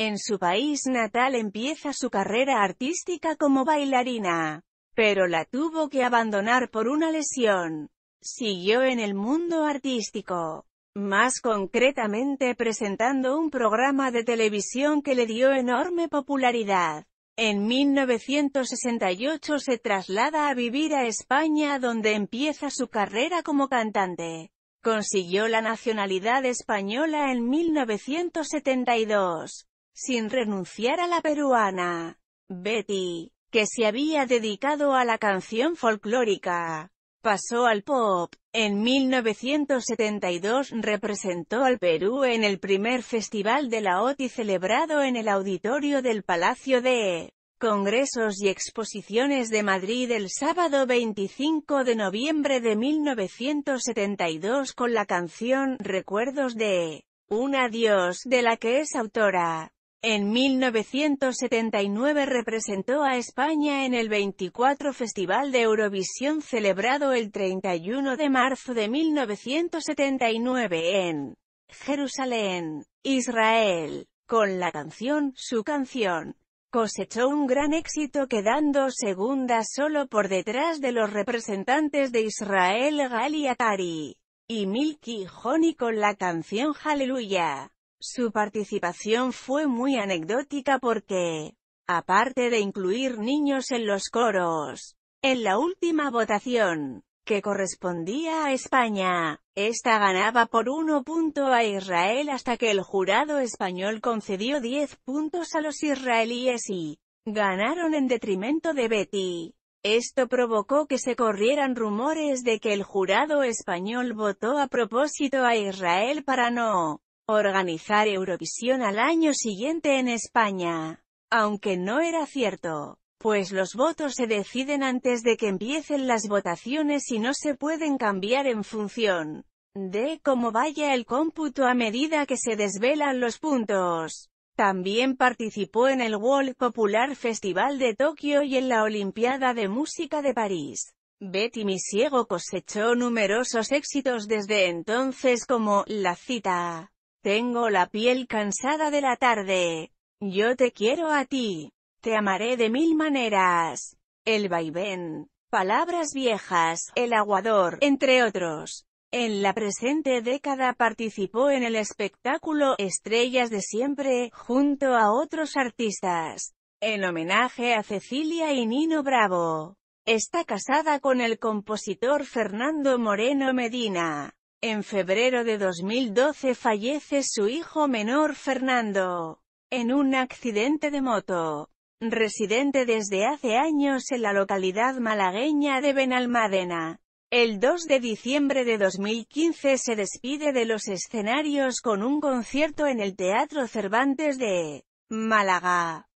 En su país natal empieza su carrera artística como bailarina, pero la tuvo que abandonar por una lesión. Siguió en el mundo artístico, más concretamente presentando un programa de televisión que le dio enorme popularidad. En 1968 se traslada a vivir a España donde empieza su carrera como cantante. Consiguió la nacionalidad española en 1972 sin renunciar a la peruana. Betty, que se había dedicado a la canción folclórica, pasó al pop. En 1972 representó al Perú en el primer Festival de la OTI celebrado en el auditorio del Palacio de Congresos y Exposiciones de Madrid el sábado 25 de noviembre de 1972 con la canción Recuerdos de un adiós de la que es autora. En 1979 representó a España en el 24 Festival de Eurovisión celebrado el 31 de marzo de 1979 en Jerusalén, Israel, con la canción, su canción. Cosechó un gran éxito quedando segunda solo por detrás de los representantes de Israel Gali Atari y Milky Honey con la canción Hallelujah. Su participación fue muy anecdótica porque, aparte de incluir niños en los coros, en la última votación, que correspondía a España, esta ganaba por uno punto a Israel hasta que el jurado español concedió 10 puntos a los israelíes y ganaron en detrimento de Betty. Esto provocó que se corrieran rumores de que el jurado español votó a propósito a Israel para no organizar Eurovisión al año siguiente en España. Aunque no era cierto, pues los votos se deciden antes de que empiecen las votaciones y no se pueden cambiar en función de cómo vaya el cómputo a medida que se desvelan los puntos. También participó en el World Popular Festival de Tokio y en la Olimpiada de Música de París. Betty Misiego cosechó numerosos éxitos desde entonces como La cita, tengo la piel cansada de la tarde. Yo te quiero a ti. Te amaré de mil maneras. El vaivén. Palabras viejas, el aguador, entre otros. En la presente década participó en el espectáculo Estrellas de Siempre, junto a otros artistas, en homenaje a Cecilia y Nino Bravo. Está casada con el compositor Fernando Moreno Medina. En febrero de 2012 fallece su hijo menor Fernando, en un accidente de moto. Residente desde hace años en la localidad malagueña de Benalmádena. El 2 de diciembre de 2015 se despide de los escenarios con un concierto en el Teatro Cervantes de Málaga.